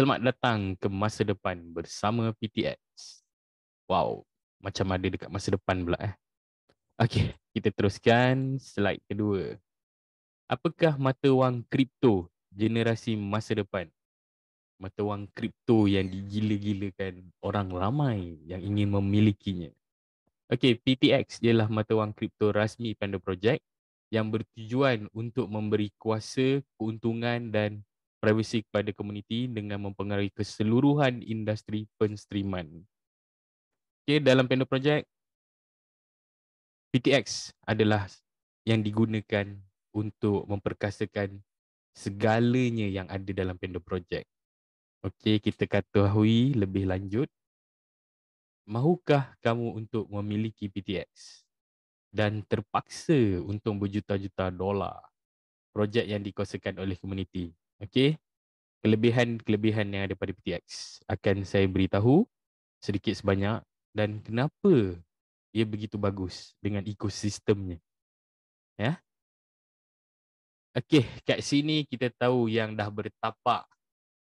Selamat datang ke masa depan bersama PTX. Wow, macam ada dekat masa depan pula eh. Okey, kita teruskan slide kedua. Apakah mata wang kripto generasi masa depan? Mata wang kripto yang digila-gilakan orang ramai yang ingin memilikinya. Okey, PTX ialah mata wang kripto rasmi Panda Project yang bertujuan untuk memberi kuasa, keuntungan dan privacy kepada komuniti dengan mempengaruhi keseluruhan industri penstriman. Okey, dalam panel project, PTX adalah yang digunakan untuk memperkasakan segalanya yang ada dalam panel project. Okey, kita ketahui lebih lanjut. Mahukah kamu untuk memiliki PTX dan terpaksa untung berjuta-juta dolar projek yang dikosakan oleh komuniti Okey. Kelebihan-kelebihan yang ada pada PTX akan saya beritahu sedikit sebanyak dan kenapa ia begitu bagus dengan ekosistemnya. Ya. Okey, kat sini kita tahu yang dah bertapak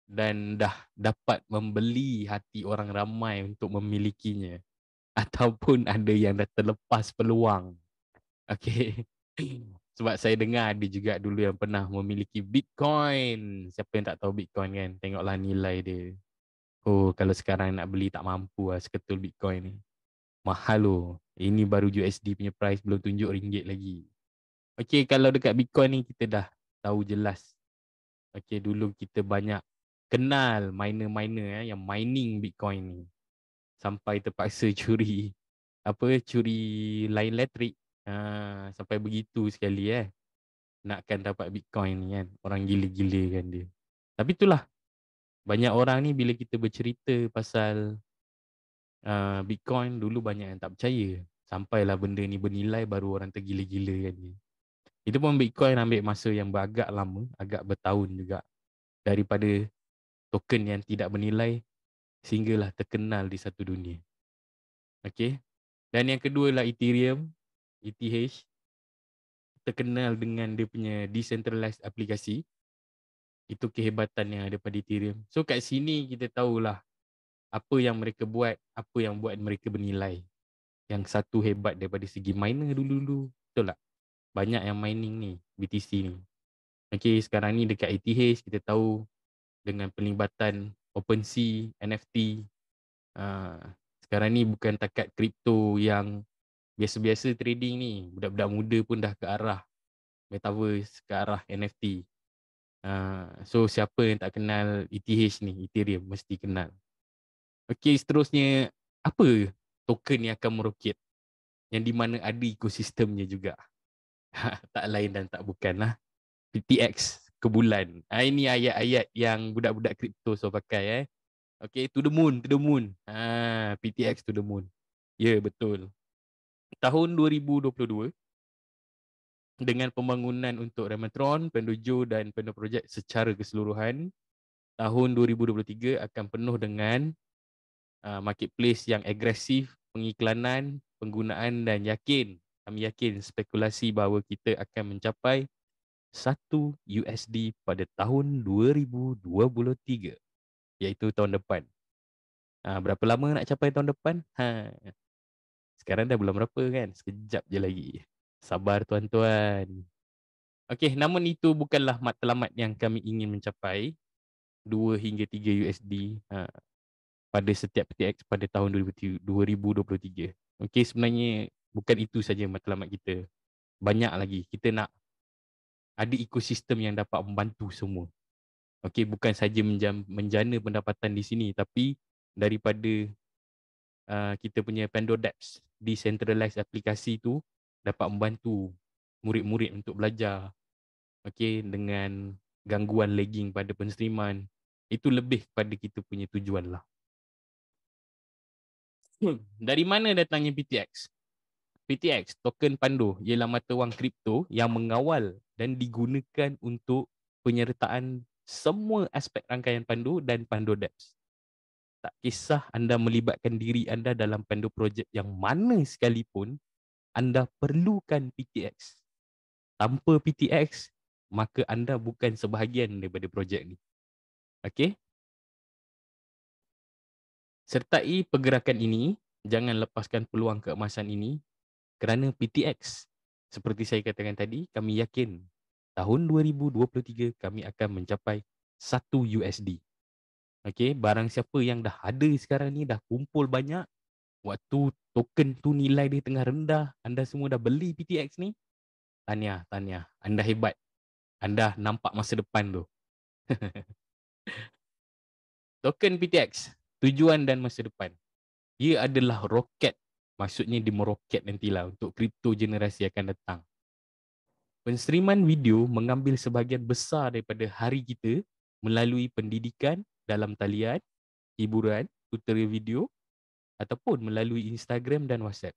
dan dah dapat membeli hati orang ramai untuk memilikinya ataupun ada yang dah terlepas peluang. Okey sebab saya dengar ada juga dulu yang pernah memiliki Bitcoin. Siapa yang tak tahu Bitcoin kan? Tengoklah nilai dia. Oh, kalau sekarang nak beli tak mampu lah seketul Bitcoin ni. Mahal loh. Ini baru USD punya price belum tunjuk ringgit lagi. Okay, kalau dekat Bitcoin ni kita dah tahu jelas. Okay, dulu kita banyak kenal miner-miner eh, yang mining Bitcoin ni. Sampai terpaksa curi apa curi line elektrik Ha, sampai begitu sekali eh. Nakkan dapat Bitcoin ni kan. Orang gila-gila kan dia. Tapi itulah. Banyak orang ni bila kita bercerita pasal uh, Bitcoin dulu banyak yang tak percaya. Sampailah benda ni bernilai baru orang tergila-gila kan dia. Itu pun Bitcoin ambil masa yang agak lama, agak bertahun juga. Daripada token yang tidak bernilai sehinggalah terkenal di satu dunia. Okay. Dan yang kedua lah Ethereum. ETH terkenal dengan dia punya decentralized aplikasi. Itu kehebatan yang ada pada Ethereum. So kat sini kita tahulah apa yang mereka buat, apa yang buat mereka bernilai. Yang satu hebat daripada segi miner dulu-dulu. Betul tak? Banyak yang mining ni, BTC ni. Okay, sekarang ni dekat ETH kita tahu dengan pelibatan OpenSea, NFT. E, uh, ah, sekarang ni bukan takat kripto yang biasa-biasa trading ni budak-budak muda pun dah ke arah metaverse ke arah NFT. Uh, ah, so siapa yang tak kenal ETH ni, Ethereum mesti kenal. Okey, seterusnya apa token yang akan meroket yang di mana ada ekosistemnya juga. tak lain dan tak bukanlah PTX ke bulan. Uh, ah, ini ayat-ayat yang budak-budak kripto so pakai eh. Okay, to the moon, to the moon. Ha, ah, PTX to the moon. Ya, yeah, betul tahun 2022 dengan pembangunan untuk Remetron, Pendojo dan Pendo Project secara keseluruhan tahun 2023 akan penuh dengan uh, marketplace yang agresif pengiklanan, penggunaan dan yakin kami yakin spekulasi bahawa kita akan mencapai 1 USD pada tahun 2023 iaitu tahun depan. Ha, berapa lama nak capai tahun depan? Ha. Sekarang dah bulan berapa kan? Sekejap je lagi. Sabar tuan-tuan. Okey, namun itu bukanlah matlamat yang kami ingin mencapai. 2 hingga 3 USD ha, pada setiap PTX pada tahun 2023. Okey, sebenarnya bukan itu saja matlamat kita. Banyak lagi. Kita nak ada ekosistem yang dapat membantu semua. Okey, bukan saja menjana pendapatan di sini tapi daripada uh, kita punya Pandora Depths decentralized aplikasi tu dapat membantu murid-murid untuk belajar okey dengan gangguan lagging pada penstriman itu lebih kepada kita punya tujuan lah. Hmm, dari mana datangnya PTX? PTX, token pandu, ialah mata wang kripto yang mengawal dan digunakan untuk penyertaan semua aspek rangkaian pandu dan pandu dApps tak kisah anda melibatkan diri anda dalam pandu projek yang mana sekalipun, anda perlukan PTX. Tanpa PTX, maka anda bukan sebahagian daripada projek ni. Okey? Sertai pergerakan ini, jangan lepaskan peluang keemasan ini kerana PTX. Seperti saya katakan tadi, kami yakin tahun 2023 kami akan mencapai 1 USD. Okey, barang siapa yang dah ada sekarang ni dah kumpul banyak waktu token tu nilai dia tengah rendah anda semua dah beli PTX ni tanya tanya anda hebat anda nampak masa depan tu token PTX tujuan dan masa depan ia adalah roket maksudnya dia meroket nantilah untuk kripto generasi akan datang penstriman video mengambil sebahagian besar daripada hari kita melalui pendidikan dalam talian, hiburan, tutorial video ataupun melalui Instagram dan WhatsApp.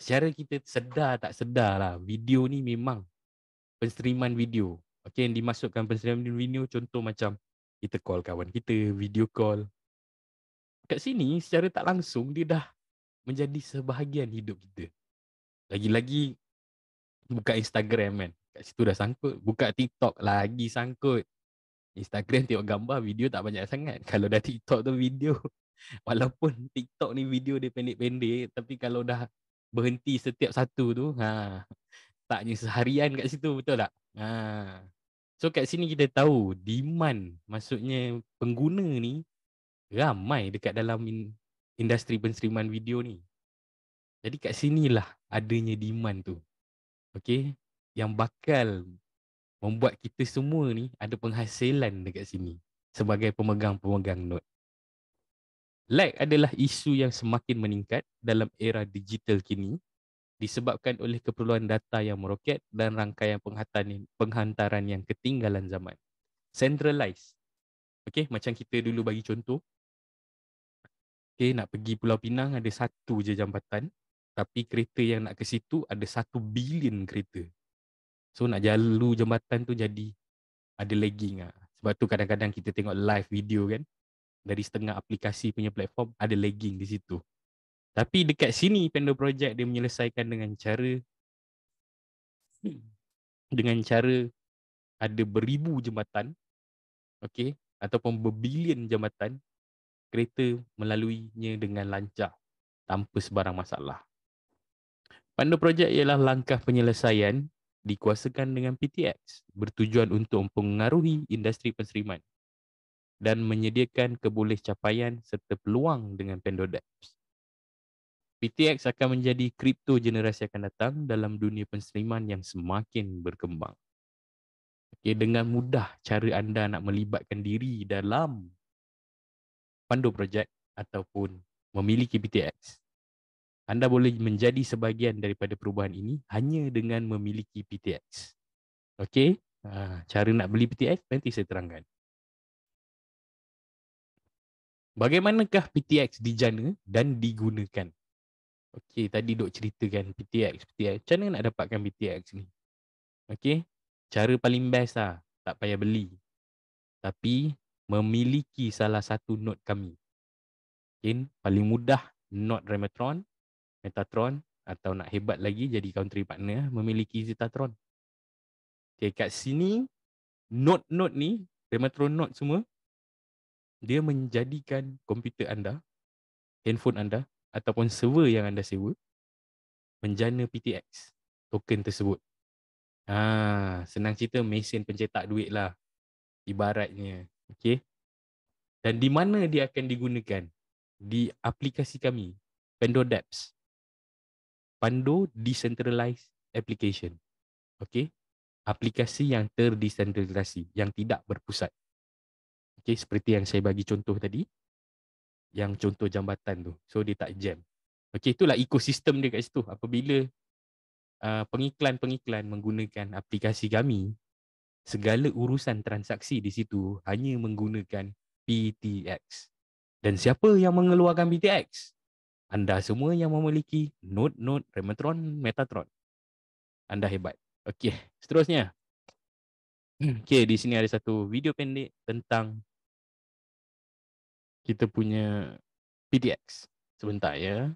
Secara kita sedar tak sedar lah, video ni memang penstriman video. Okay, yang dimasukkan penstriman video contoh macam kita call kawan kita, video call. Kat sini secara tak langsung dia dah menjadi sebahagian hidup kita. Lagi-lagi buka Instagram kan. Kat situ dah sangkut. Buka TikTok lagi sangkut. Instagram tengok gambar video tak banyak sangat kalau dah TikTok tu video walaupun TikTok ni video dia pendek-pendek tapi kalau dah berhenti setiap satu tu ha taknya seharian kat situ betul tak ha so kat sini kita tahu demand maksudnya pengguna ni ramai dekat dalam industri penstriman video ni jadi kat sinilah adanya demand tu okay? yang bakal membuat kita semua ni ada penghasilan dekat sini sebagai pemegang-pemegang note. Lag adalah isu yang semakin meningkat dalam era digital kini disebabkan oleh keperluan data yang meroket dan rangkaian penghantaran, yang ketinggalan zaman. Centralized. Okay, macam kita dulu bagi contoh. Okay, nak pergi Pulau Pinang ada satu je jambatan. Tapi kereta yang nak ke situ ada satu bilion kereta. So nak jalu jambatan tu jadi ada lagging ah. Sebab tu kadang-kadang kita tengok live video kan dari setengah aplikasi punya platform ada lagging di situ. Tapi dekat sini Pendo Project dia menyelesaikan dengan cara dengan cara ada beribu jambatan okay? ataupun berbilion jambatan kereta melaluinya dengan lancar tanpa sebarang masalah. Pandu projek ialah langkah penyelesaian dikuasakan dengan PTX bertujuan untuk mempengaruhi industri penseriman dan menyediakan keboleh capaian serta peluang dengan Pendodapps. PTX akan menjadi kripto generasi akan datang dalam dunia penseriman yang semakin berkembang. Okay, dengan mudah cara anda nak melibatkan diri dalam pandu Project ataupun memiliki PTX. Anda boleh menjadi sebahagian daripada perubahan ini hanya dengan memiliki PTX. Okey, ha, cara nak beli PTX nanti saya terangkan. Bagaimanakah PTX dijana dan digunakan? Okey, tadi dok ceritakan PTX, PTX. Macam mana nak dapatkan PTX ni? Okey, cara paling best lah. Tak payah beli. Tapi memiliki salah satu node kami. Okay. paling mudah node Remetron Metatron atau nak hebat lagi jadi country partner memiliki Zetatron. Okay, kat sini note-note ni, Metatron note semua, dia menjadikan komputer anda, handphone anda ataupun server yang anda sewa menjana PTX token tersebut. Ah, ha, senang cerita mesin pencetak duit lah ibaratnya. Okey. Dan di mana dia akan digunakan? Di aplikasi kami, Pendo Dapps. Pando Decentralized Application. Okay. Aplikasi yang terdesentralisasi, yang tidak berpusat. Okay, seperti yang saya bagi contoh tadi. Yang contoh jambatan tu. So, dia tak jam. Okay, itulah ekosistem dia kat situ. Apabila uh, pengiklan-pengiklan menggunakan aplikasi kami, segala urusan transaksi di situ hanya menggunakan PTX. Dan siapa yang mengeluarkan PTX? Anda semua yang memiliki node-node Remetron Metatron. Anda hebat. Okey, seterusnya. Okey, di sini ada satu video pendek tentang kita punya PDX. Sebentar ya.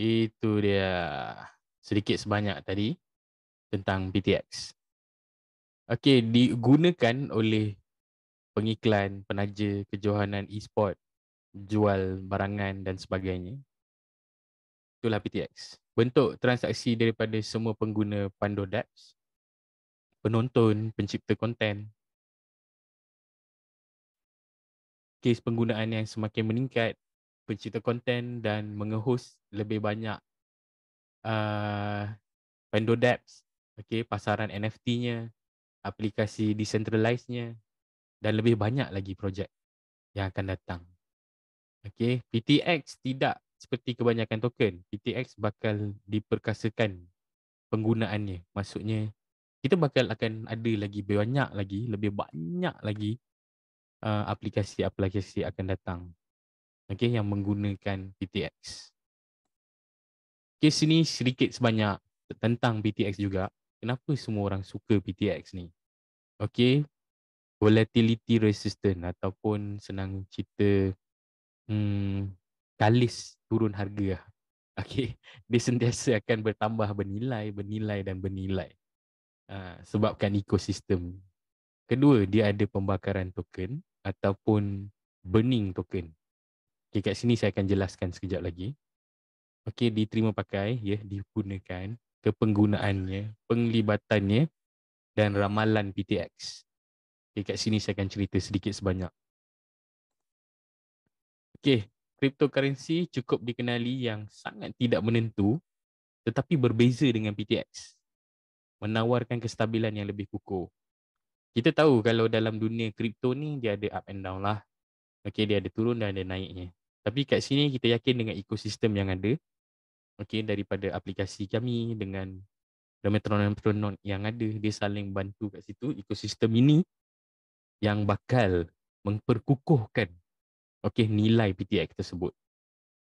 itu dia sedikit sebanyak tadi tentang BTX. Okey, digunakan oleh pengiklan, penaja kejohanan e-sport, jual barangan dan sebagainya. Itulah Btx. Bentuk transaksi daripada semua pengguna Pando Dapps, penonton, pencipta konten. Kes penggunaan yang semakin meningkat, pencipta konten dan mengehost lebih banyak uh, eh, Pendo dApps okay, Pasaran NFT-nya Aplikasi decentralized-nya Dan lebih banyak lagi projek Yang akan datang okay, PTX tidak seperti kebanyakan token PTX bakal diperkasakan Penggunaannya Maksudnya kita bakal akan ada lagi banyak lagi lebih banyak lagi uh, aplikasi-aplikasi akan datang okey yang menggunakan PTX kes ni sedikit sebanyak tentang BTX juga. Kenapa semua orang suka BTX ni? Okay. Volatility resistant ataupun senang cerita hmm, kalis turun harga. Lah. Okay. Dia sentiasa akan bertambah bernilai, bernilai dan bernilai. Uh, sebabkan ekosistem. Kedua, dia ada pembakaran token ataupun burning token. Okay, kat sini saya akan jelaskan sekejap lagi okey diterima pakai ya yeah, digunakan kepenggunaannya penglibatannya dan ramalan PTX. Okey kat sini saya akan cerita sedikit sebanyak. Okey, cryptocurrency cukup dikenali yang sangat tidak menentu tetapi berbeza dengan PTX. Menawarkan kestabilan yang lebih kukuh. Kita tahu kalau dalam dunia kripto ni dia ada up and down lah. Okey dia ada turun dan ada naiknya. Tapi kat sini kita yakin dengan ekosistem yang ada. Okey daripada aplikasi kami dengan metronom-metronom yang ada dia saling bantu kat situ ekosistem ini yang bakal memperkukuhkan okey nilai PTX tersebut.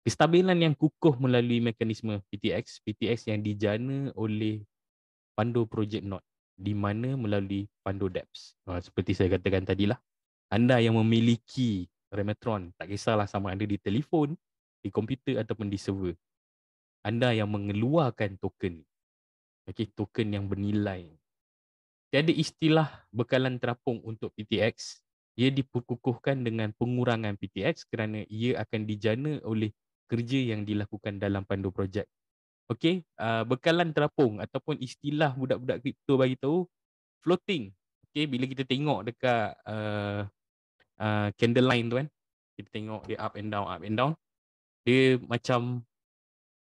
Kestabilan yang kukuh melalui mekanisme PTX, PTX yang dijana oleh Pando Project Node di mana melalui Pando Dapps. Ha, seperti saya katakan tadilah, anda yang memiliki Remetron. Tak kisahlah sama ada di telefon, di komputer ataupun di server. Anda yang mengeluarkan token. Okay, token yang bernilai. Tiada istilah bekalan terapung untuk PTX. Ia dipukuhkan dengan pengurangan PTX kerana ia akan dijana oleh kerja yang dilakukan dalam pandu projek. Okay, uh, bekalan terapung ataupun istilah budak-budak kripto bagi tahu floating. Okay, bila kita tengok dekat uh, uh, candle line tu kan kita tengok dia up and down up and down dia macam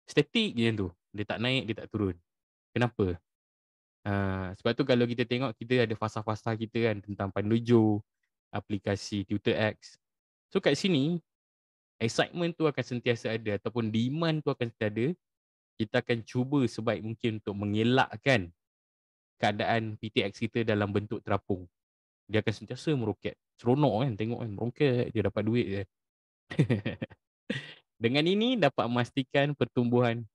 statik je tu dia tak naik dia tak turun kenapa uh, sebab tu kalau kita tengok kita ada fasa-fasa kita kan tentang panduju aplikasi tutor x so kat sini excitement tu akan sentiasa ada ataupun demand tu akan sentiasa ada kita akan cuba sebaik mungkin untuk mengelakkan keadaan PTX kita dalam bentuk terapung. Dia akan sentiasa meroket seronok kan tengok kan merongkel dia dapat duit je. Dengan ini dapat memastikan pertumbuhan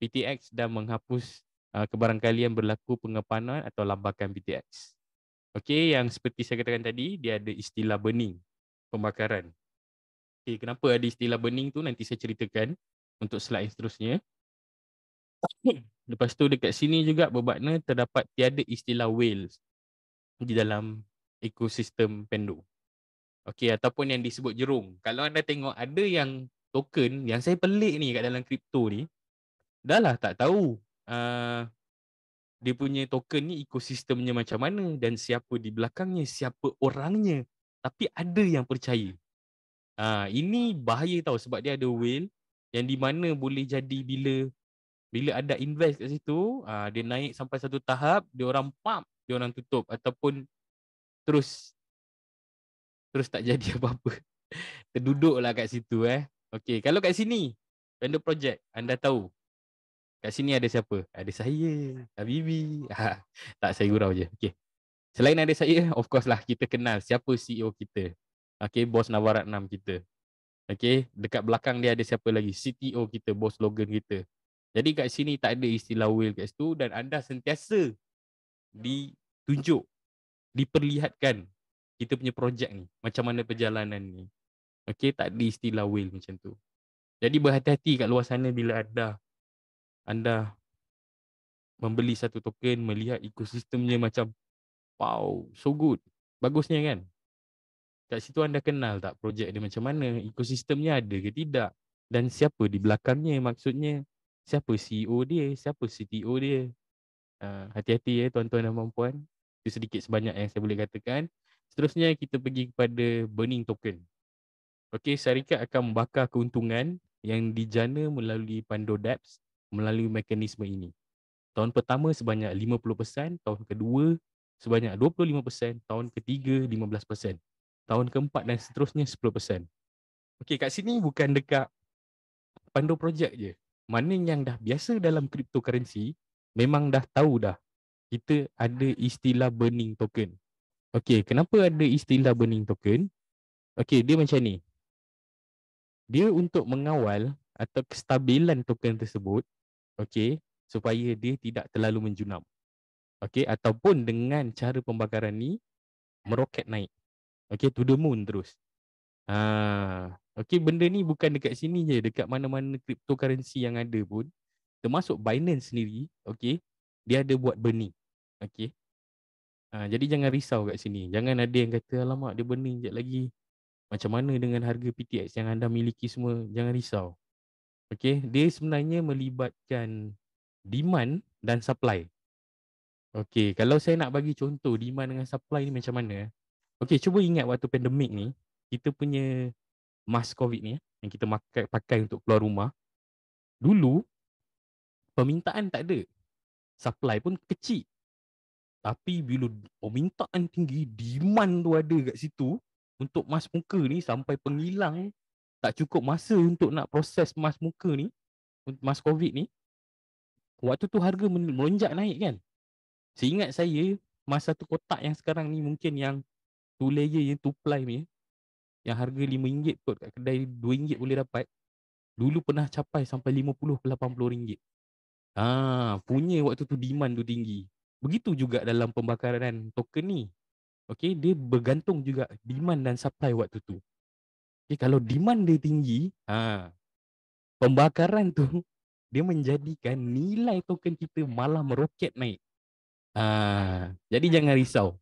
PTX dan menghapus uh, kebarangkalian berlaku pengepanan atau lambakan PTX. Okey, yang seperti saya katakan tadi, dia ada istilah burning, pembakaran. Okey, kenapa ada istilah burning tu nanti saya ceritakan untuk slide seterusnya. Lepas tu dekat sini juga berbakna terdapat tiada istilah whales di dalam ekosistem pendu, Okey ataupun yang disebut jerung. Kalau anda tengok ada yang token yang saya pelik ni kat dalam kripto ni dah lah tak tahu uh, dia punya token ni ekosistemnya macam mana dan siapa di belakangnya, siapa orangnya. Tapi ada yang percaya. Uh, ini bahaya tau sebab dia ada whale yang di mana boleh jadi bila bila ada invest kat situ, uh, dia naik sampai satu tahap, dia orang pump, dia orang tutup ataupun terus terus tak jadi apa-apa. Terduduklah kat situ eh. Okey, kalau kat sini Vendor Project, anda tahu. Kat sini ada siapa? Ada saya, Habibi. Ha, tak saya gurau je. Okey. Selain ada saya, of course lah kita kenal siapa CEO kita. Okey, bos Nawarat 6 kita. Okey, dekat belakang dia ada siapa lagi? CTO kita, bos Logan kita. Jadi kat sini tak ada istilah will kat situ dan anda sentiasa ditunjuk diperlihatkan kita punya projek ni macam mana perjalanan ni okey tak di istilah will macam tu jadi berhati-hati kat luar sana bila ada anda membeli satu token melihat ekosistemnya macam wow so good bagusnya kan kat situ anda kenal tak projek dia macam mana ekosistemnya ada ke tidak dan siapa di belakangnya maksudnya siapa CEO dia siapa CTO dia uh, hati-hati ya tuan-tuan dan puan-puan itu sedikit sebanyak yang saya boleh katakan. Seterusnya kita pergi kepada burning token. Okey, syarikat akan membakar keuntungan yang dijana melalui Pando Dapps melalui mekanisme ini. Tahun pertama sebanyak 50%, tahun kedua sebanyak 25%, tahun ketiga 15%, tahun keempat dan seterusnya 10%. Okey, kat sini bukan dekat Pando Project je. Mana yang dah biasa dalam cryptocurrency memang dah tahu dah kita ada istilah burning token. Okey, kenapa ada istilah burning token? Okey, dia macam ni. Dia untuk mengawal atau kestabilan token tersebut, okey, supaya dia tidak terlalu menjunam. Okey, ataupun dengan cara pembakaran ni meroket naik. Okey, to the moon terus. Ha, okey, benda ni bukan dekat sini je, dekat mana-mana cryptocurrency yang ada pun, termasuk Binance sendiri, okey, dia ada buat burning. Okay, Ha, ah, jadi jangan risau kat sini. Jangan ada yang kata, alamak dia bening sekejap lagi. Macam mana dengan harga PTX yang anda miliki semua. Jangan risau. Okay, Dia sebenarnya melibatkan demand dan supply. Okay, Kalau saya nak bagi contoh demand dengan supply ni macam mana. Eh? Okay, Cuba ingat waktu pandemik ni. Kita punya mask COVID ni. Eh, yang kita pakai untuk keluar rumah. Dulu, permintaan tak ada. Supply pun kecil. Tapi bila permintaan tinggi, demand tu ada kat situ untuk mask muka ni sampai penghilang tak cukup masa untuk nak proses mask muka ni, mask covid ni. Waktu tu harga melonjak naik kan. Seingat saya, mask satu kotak yang sekarang ni mungkin yang two layer yang two ply ni yang harga RM5 kot kat kedai RM2 boleh dapat dulu pernah capai sampai RM50 ke RM80. Ha, ah, punya waktu tu demand tu tinggi. Begitu juga dalam pembakaran kan, token ni. Okay, dia bergantung juga demand dan supply waktu tu. Okay, kalau demand dia tinggi, ha, pembakaran tu dia menjadikan nilai token kita malah meroket naik. Ha, jadi jangan risau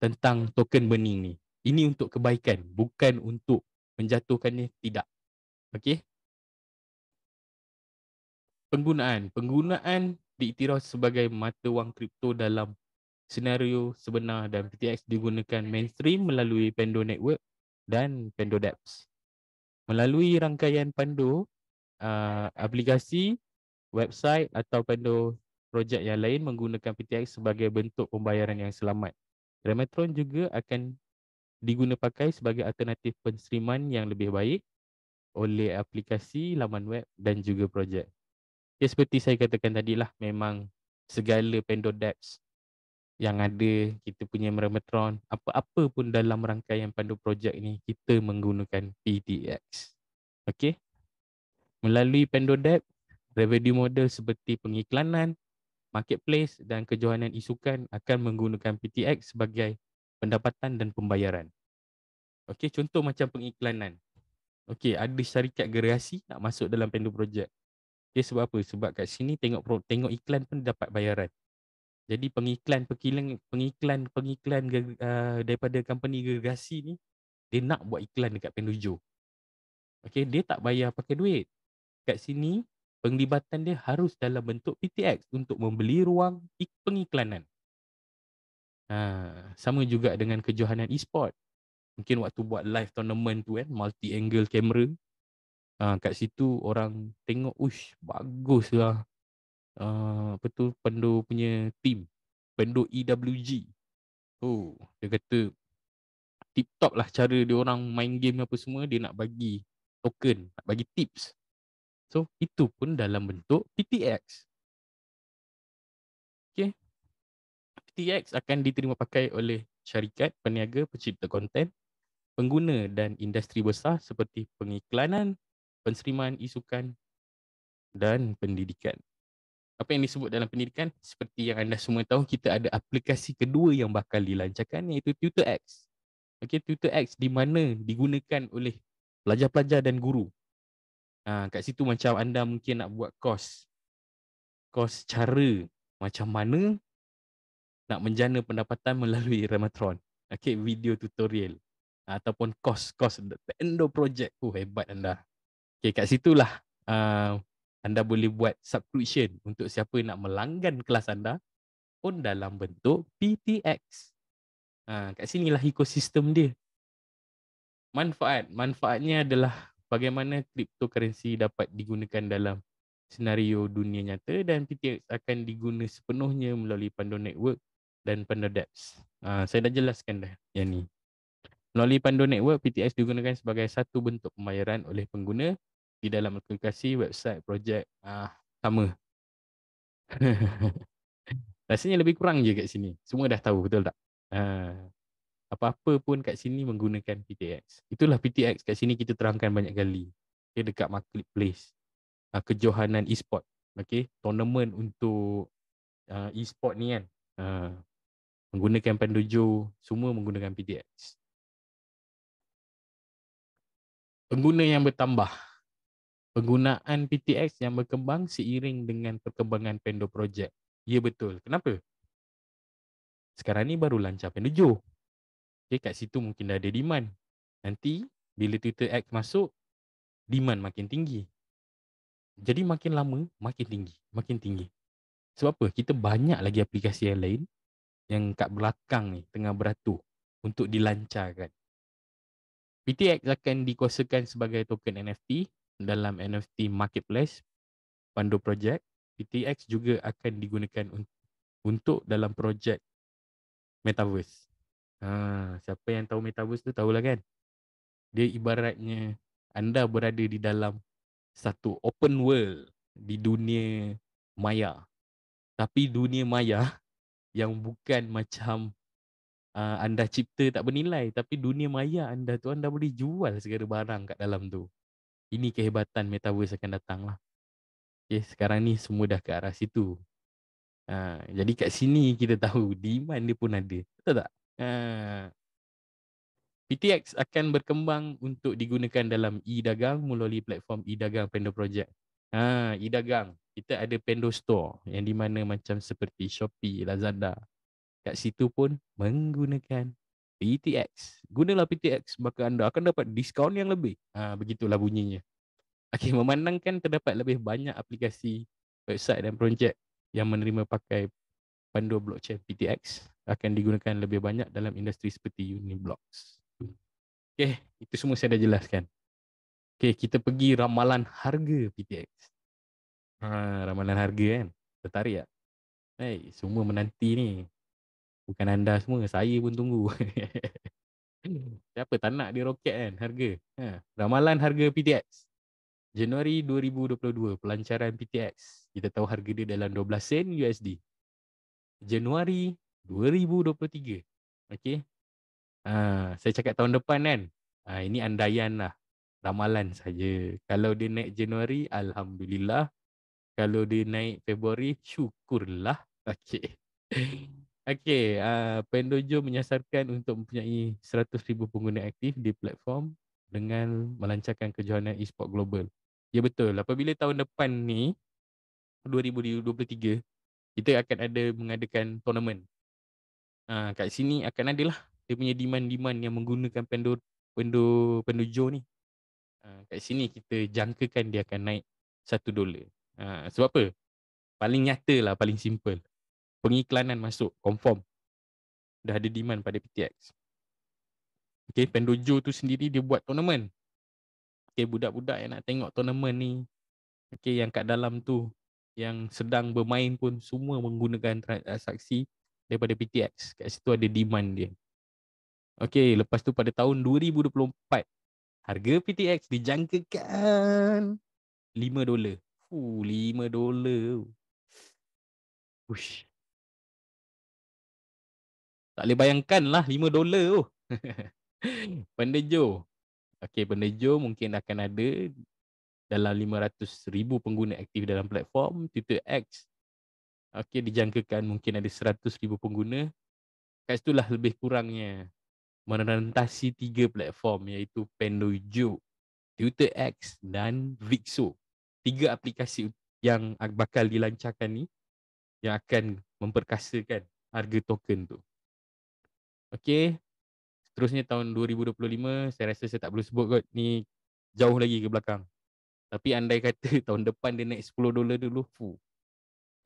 tentang token bening ni. Ini untuk kebaikan, bukan untuk menjatuhkannya tidak. Okey. Penggunaan, penggunaan diiktiraf sebagai mata wang kripto dalam senario sebenar dan PTX digunakan mainstream melalui Pando Network dan Pando Dapps. Melalui rangkaian Pando, uh, aplikasi, website atau Pando projek yang lain menggunakan PTX sebagai bentuk pembayaran yang selamat. Remetron juga akan diguna pakai sebagai alternatif penstriman yang lebih baik oleh aplikasi, laman web dan juga projek. Ya seperti saya katakan tadi lah memang segala pendor depths yang ada kita punya Merametron apa-apa pun dalam rangkaian pandu projek ni kita menggunakan PDX. Okay, Melalui pendor depth revenue model seperti pengiklanan, marketplace dan kejohanan isukan akan menggunakan PDX sebagai pendapatan dan pembayaran. Okay, contoh macam pengiklanan. Okey, ada syarikat gerasi nak masuk dalam pandu Project. Dia sebab apa? Sebab kat sini tengok tengok iklan pun dapat bayaran. Jadi pengiklan pengiklan pengiklan pengiklan uh, daripada company gergasi ni dia nak buat iklan dekat penuju. Okey, dia tak bayar pakai duit. Kat sini penglibatan dia harus dalam bentuk PTX untuk membeli ruang pengiklanan. Ha, sama juga dengan kejohanan e-sport. Mungkin waktu buat live tournament tu kan, multi-angle camera, uh, kat situ orang tengok ush bagus lah uh, ah, apa tu pendo punya team pendo EWG oh dia kata tip top lah cara dia orang main game apa semua dia nak bagi token nak bagi tips so itu pun dalam bentuk PTX okay PTX akan diterima pakai oleh syarikat peniaga pencipta konten pengguna dan industri besar seperti pengiklanan, penseriman, isukan dan pendidikan. Apa yang disebut dalam pendidikan, seperti yang anda semua tahu, kita ada aplikasi kedua yang bakal dilancarkan iaitu Tutor X. Okay, Tutor X di mana digunakan oleh pelajar-pelajar dan guru. Ha, kat situ macam anda mungkin nak buat kos. Kos cara macam mana nak menjana pendapatan melalui Ramatron. Okay, video tutorial. Ataupun kos-kos The Endo Project. Oh, hebat anda. Okay, kat situlah uh, anda boleh buat subscription untuk siapa nak melanggan kelas anda pun dalam bentuk PTX. Uh, ha, kat sinilah ekosistem dia. Manfaat. Manfaatnya adalah bagaimana cryptocurrency dapat digunakan dalam senario dunia nyata dan PTX akan diguna sepenuhnya melalui Pando Network dan Pando Dapps. Uh, saya dah jelaskan dah yang ni. Melalui Pando Network, PTX digunakan sebagai satu bentuk pembayaran oleh pengguna di dalam aplikasi website projek uh, sama. Rasanya lebih kurang je kat sini. Semua dah tahu betul tak? Uh, apa-apa pun kat sini menggunakan PTX. Itulah PTX kat sini kita terangkan banyak kali. Okay, dekat marketplace Uh, kejohanan e-sport. Okay, tournament untuk uh, e-sport ni kan. Uh, menggunakan Pandojo. Semua menggunakan PTX. Pengguna yang bertambah penggunaan PTX yang berkembang seiring dengan perkembangan Pendo Project. Ya betul. Kenapa? Sekarang ni baru lancar Pendo Joe. Okay, kat situ mungkin dah ada demand. Nanti bila Twitter X masuk, demand makin tinggi. Jadi makin lama, makin tinggi. Makin tinggi. Sebab apa? Kita banyak lagi aplikasi yang lain yang kat belakang ni tengah beratur untuk dilancarkan. PTX akan dikuasakan sebagai token NFT dalam NFT marketplace Pandu Project. PTX juga akan digunakan untuk dalam projek Metaverse. Ha, siapa yang tahu Metaverse tu tahulah kan? Dia ibaratnya anda berada di dalam satu open world di dunia maya. Tapi dunia maya yang bukan macam uh, anda cipta tak bernilai. Tapi dunia maya anda tu anda boleh jual segala barang kat dalam tu ini kehebatan metaverse akan datang lah. Okay, sekarang ni semua dah ke arah situ. Ha, jadi kat sini kita tahu demand dia pun ada. Betul tak? Ha, PTX akan berkembang untuk digunakan dalam e-dagang melalui platform e-dagang Pendo Project. Ha, e-dagang. Kita ada Pendo Store yang di mana macam seperti Shopee, Lazada. Kat situ pun menggunakan PTX. E Gunalah PTX maka anda akan dapat diskaun yang lebih. Ha, begitulah bunyinya. Okey, memandangkan terdapat lebih banyak aplikasi, website dan projek yang menerima pakai pandu blockchain PTX akan digunakan lebih banyak dalam industri seperti Uniblocks. Okay, itu semua saya dah jelaskan. Okay, kita pergi ramalan harga PTX. Ha, ramalan harga kan. Tertarik tak? Hey, semua menanti ni. Bukan anda semua Saya pun tunggu Siapa tak nak dia roket kan Harga ha. Ramalan harga PTX Januari 2022 Pelancaran PTX Kita tahu harga dia dalam 12 sen USD Januari 2023 Okay ha. Saya cakap tahun depan kan ha. Ini andaian lah Ramalan saja. Kalau dia naik Januari Alhamdulillah kalau dia naik Februari, syukurlah. Okay. Okay, uh, ah, Pendojo menyasarkan untuk mempunyai 100,000 pengguna aktif di platform dengan melancarkan kejohanan e-sport global. Ya betul, apabila tahun depan ni, 2023, kita akan ada mengadakan tournament. Uh, kat sini akan ada lah, dia punya demand-demand yang menggunakan Pendo, Pendo, Pendojo ni. Uh, kat sini kita jangkakan dia akan naik 1 dolar. Uh, sebab apa? Paling nyata lah, paling simple pengiklanan masuk confirm dah ada demand pada PTX okay Pendojo tu sendiri dia buat tournament okay budak-budak yang nak tengok tournament ni okay yang kat dalam tu yang sedang bermain pun semua menggunakan transaksi daripada PTX kat situ ada demand dia okay lepas tu pada tahun 2024 harga PTX dijangkakan 5 dolar Uh, 5 dolar. Ush, tak boleh bayangkan lah 5 dolar tu. benda Joe. Okay, benda Joe mungkin akan ada dalam 500 ribu pengguna aktif dalam platform. Twitter X. Okay, dijangkakan mungkin ada 100 ribu pengguna. Kat situlah lebih kurangnya merentasi tiga platform iaitu Pendojo, Twitter X dan Vixo. Tiga aplikasi yang bakal dilancarkan ni yang akan memperkasakan harga token tu. Okay. Seterusnya tahun 2025, saya rasa saya tak perlu sebut kot. Ni jauh lagi ke belakang. Tapi andai kata tahun depan dia naik 10 dolar dulu. Fuh.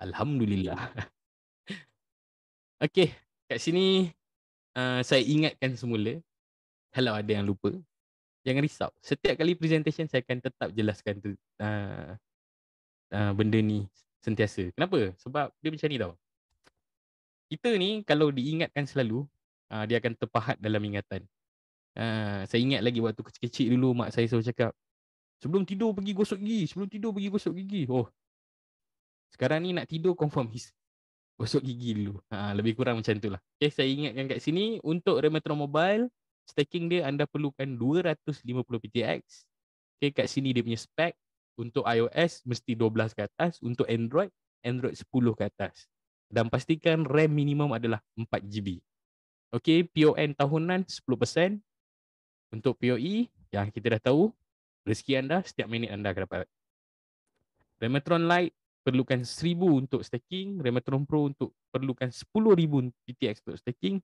Alhamdulillah. okay. Kat sini uh, saya ingatkan semula. Kalau ada yang lupa. Jangan risau. Setiap kali presentation saya akan tetap jelaskan tu, uh, uh, benda ni sentiasa. Kenapa? Sebab dia macam ni tau. Kita ni kalau diingatkan selalu, uh, dia akan terpahat dalam ingatan. Uh, saya ingat lagi waktu kecil-kecil dulu mak saya selalu cakap, sebelum tidur pergi gosok gigi, sebelum tidur pergi gosok gigi. Oh. Sekarang ni nak tidur confirm his gosok gigi dulu. Uh, lebih kurang macam itulah. Okay, saya ingatkan kat sini untuk Remetron Mobile, staking dia anda perlukan 250 PTX. Okay, kat sini dia punya spek untuk iOS mesti 12 ke atas, untuk Android Android 10 ke atas. Dan pastikan RAM minimum adalah 4 GB. Okey, PON tahunan 10% untuk POE yang kita dah tahu rezeki anda setiap minit anda akan dapat. Remetron Lite perlukan 1000 untuk staking, Remetron Pro untuk perlukan 10000 PTX untuk staking.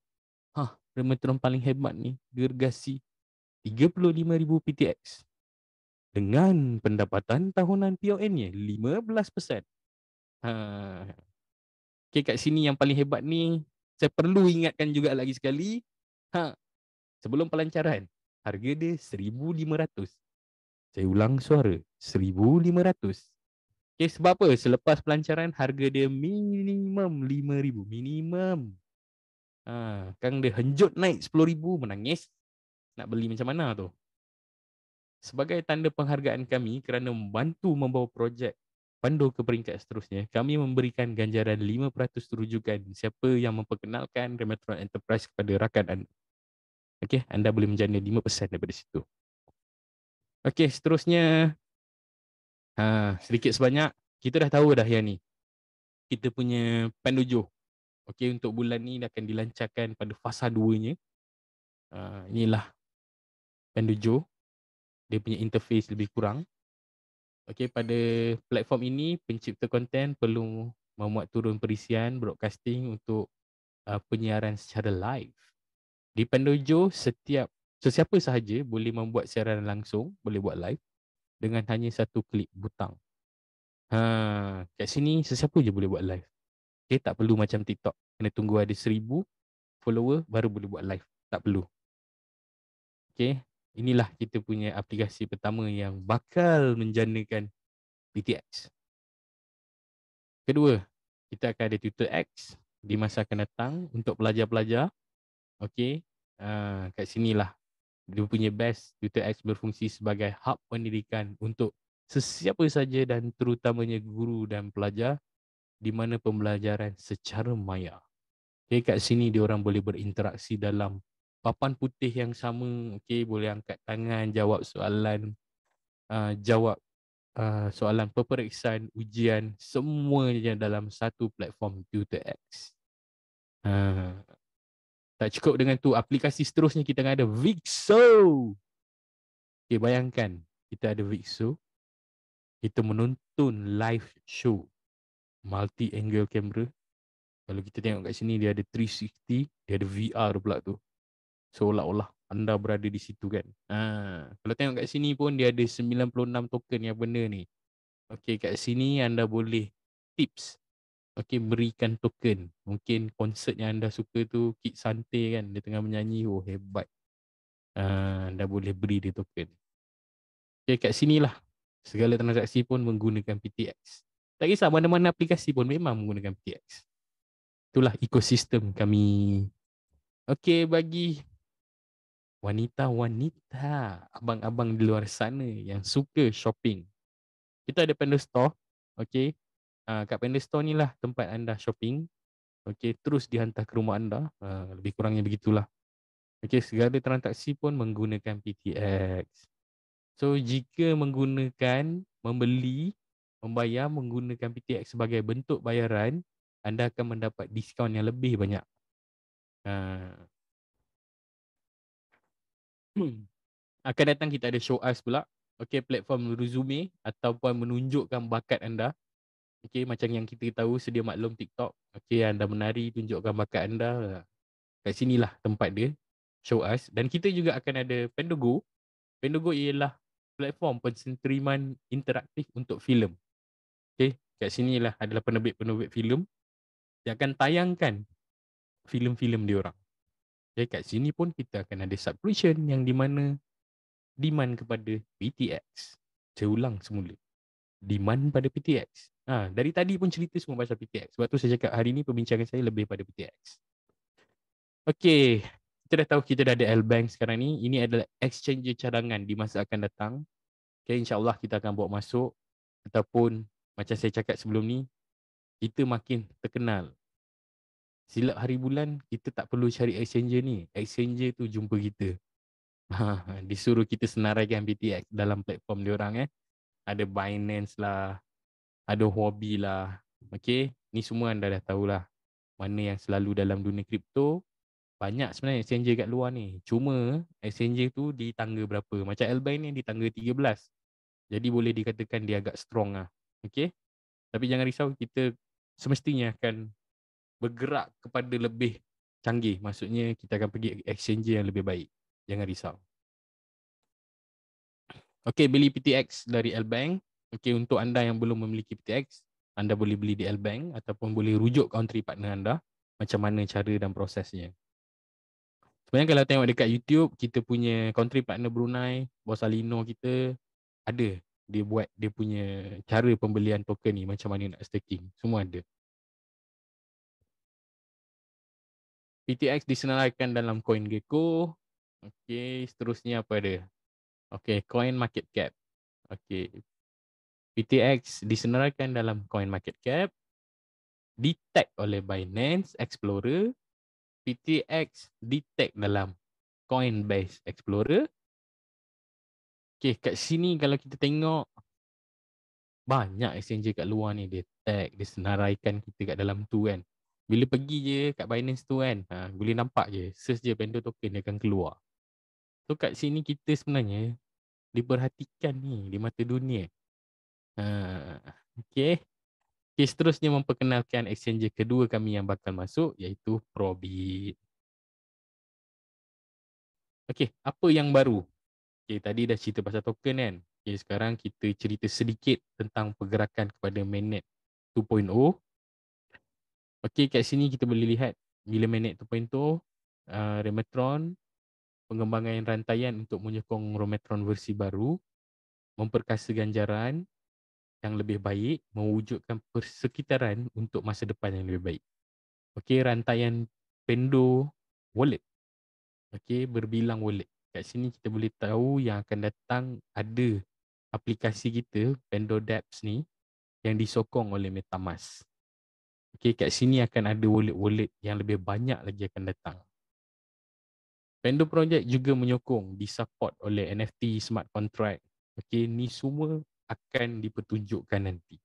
Ha, Remetron paling hebat ni, gergasi 35000 PTX dengan pendapatan tahunan PON ni 15%. Ha. Okay, kat sini yang paling hebat ni saya perlu ingatkan juga lagi sekali ha sebelum pelancaran harga dia 1500 saya ulang suara 1500 Okay, sebab apa selepas pelancaran harga dia minimum 5000 minimum ha kang dia henjut naik 10000 menangis nak beli macam mana tu sebagai tanda penghargaan kami kerana membantu membawa projek pandu ke peringkat seterusnya, kami memberikan ganjaran 5% rujukan siapa yang memperkenalkan Remetron Enterprise kepada rakan anda. Okey, anda boleh menjana 5% daripada situ. Okey, seterusnya ha, sedikit sebanyak kita dah tahu dah yang ni. Kita punya pandujo. Okey, untuk bulan ni akan dilancarkan pada fasa 2 nya. Uh, ha, inilah pandujo. Dia punya interface lebih kurang okay, pada platform ini pencipta konten perlu memuat turun perisian broadcasting untuk uh, penyiaran secara live. Di Pandojo, setiap sesiapa sahaja boleh membuat siaran langsung, boleh buat live dengan hanya satu klik butang. Ha, kat sini sesiapa je boleh buat live. Okay, tak perlu macam TikTok. Kena tunggu ada seribu follower baru boleh buat live. Tak perlu. Okay, inilah kita punya aplikasi pertama yang bakal menjanakan PTX. Kedua, kita akan ada Tutor X di masa akan datang untuk pelajar-pelajar. Okey, uh, kat sinilah dia punya best Tutor X berfungsi sebagai hub pendidikan untuk sesiapa saja dan terutamanya guru dan pelajar di mana pembelajaran secara maya. Okey, kat sini dia orang boleh berinteraksi dalam papan putih yang sama okey boleh angkat tangan jawab soalan uh, jawab uh, soalan peperiksaan ujian semuanya dalam satu platform Tutor Uh, tak cukup dengan tu aplikasi seterusnya kita ada Vixo. Okey bayangkan kita ada Vixo. Kita menonton live show multi angle camera. Kalau kita tengok kat sini dia ada 360, dia ada VR pula tu seolah-olah anda berada di situ kan. Ha. Kalau tengok kat sini pun dia ada 96 token yang benda ni. Okey kat sini anda boleh tips. Okey berikan token. Mungkin konsert yang anda suka tu Kit Santai kan dia tengah menyanyi oh hebat. Ha. anda boleh beri dia token. Okey kat sini lah segala transaksi pun menggunakan PTX. Tak kisah mana-mana aplikasi pun memang menggunakan PTX. Itulah ekosistem kami Okey, bagi wanita-wanita, abang-abang di luar sana yang suka shopping. Kita ada Panda Store, okay. Uh, kat Panda Store ni lah tempat anda shopping. Okay, terus dihantar ke rumah anda. Uh, lebih kurangnya begitulah. Okay, segala transaksi pun menggunakan PTX. So, jika menggunakan, membeli, membayar menggunakan PTX sebagai bentuk bayaran, anda akan mendapat diskaun yang lebih banyak. Uh, akan datang kita ada show us pula. Okay, platform resume ataupun menunjukkan bakat anda. Okay, macam yang kita tahu sedia maklum TikTok. Okay, anda menari, tunjukkan bakat anda. Kat lah tempat dia. Show us. Dan kita juga akan ada Pendogo. Pendogo ialah platform pensentriman interaktif untuk filem. Okay, kat lah adalah penerbit-penerbit filem. yang akan tayangkan filem-filem dia orang. Jadi kat sini pun kita akan ada subscription yang di mana demand kepada PTX. Saya ulang semula. Demand pada PTX. Ha, dari tadi pun cerita semua pasal PTX. Sebab tu saya cakap hari ni perbincangan saya lebih pada PTX. Okay. Kita dah tahu kita dah ada L-Bank sekarang ni. Ini adalah exchange cadangan di masa akan datang. Okay, InsyaAllah kita akan bawa masuk. Ataupun macam saya cakap sebelum ni, kita makin terkenal silap hari bulan kita tak perlu cari exchanger ni exchanger tu jumpa kita ha, disuruh kita senaraikan BTX dalam platform dia orang eh ada Binance lah ada hobi lah okey ni semua anda dah tahulah mana yang selalu dalam dunia kripto banyak sebenarnya exchanger kat luar ni cuma exchanger tu di tangga berapa macam Elbain ni di tangga 13 jadi boleh dikatakan dia agak strong lah okey tapi jangan risau kita semestinya akan bergerak kepada lebih canggih. Maksudnya kita akan pergi exchange yang lebih baik. Jangan risau. Okey, beli PTX dari L-Bank. Okey, untuk anda yang belum memiliki PTX, anda boleh beli di L-Bank ataupun boleh rujuk country partner anda macam mana cara dan prosesnya. Sebenarnya kalau tengok dekat YouTube, kita punya country partner Brunei, Bos Alino kita ada dia buat dia punya cara pembelian token ni macam mana nak staking semua ada PTX disenaraikan dalam coin Gecko. Okey, seterusnya apa dia? Okey, coin market cap. Okey. PTX disenaraikan dalam coin market cap. Detect oleh Binance Explorer. PTX detect dalam Coinbase Explorer. Okey, kat sini kalau kita tengok banyak exchange kat luar ni dia tag, dia senaraikan kita kat dalam tu kan bila pergi je kat Binance tu kan ha, boleh nampak je search je vendor token dia akan keluar so kat sini kita sebenarnya diperhatikan ni di mata dunia ha, okay Okay, seterusnya memperkenalkan exchange kedua kami yang bakal masuk iaitu Probit. Okay, apa yang baru? Okay, tadi dah cerita pasal token kan. Okey, sekarang kita cerita sedikit tentang pergerakan kepada mainnet 2.0. Okey kat sini kita boleh lihat Willemanet 2.0 uh, Remetron pengembangan rantaian untuk menyokong Remetron versi baru memperkasa ganjaran yang lebih baik mewujudkan persekitaran untuk masa depan yang lebih baik. Okey rantaian Pendo Wallet. Okey berbilang wallet. Kat sini kita boleh tahu yang akan datang ada aplikasi kita Pendo Dapps ni yang disokong oleh MetaMask. Okay, kat sini akan ada wallet-wallet yang lebih banyak lagi akan datang. Pendo Project juga menyokong, disupport oleh NFT, smart contract. Okay, ni semua akan dipertunjukkan nanti.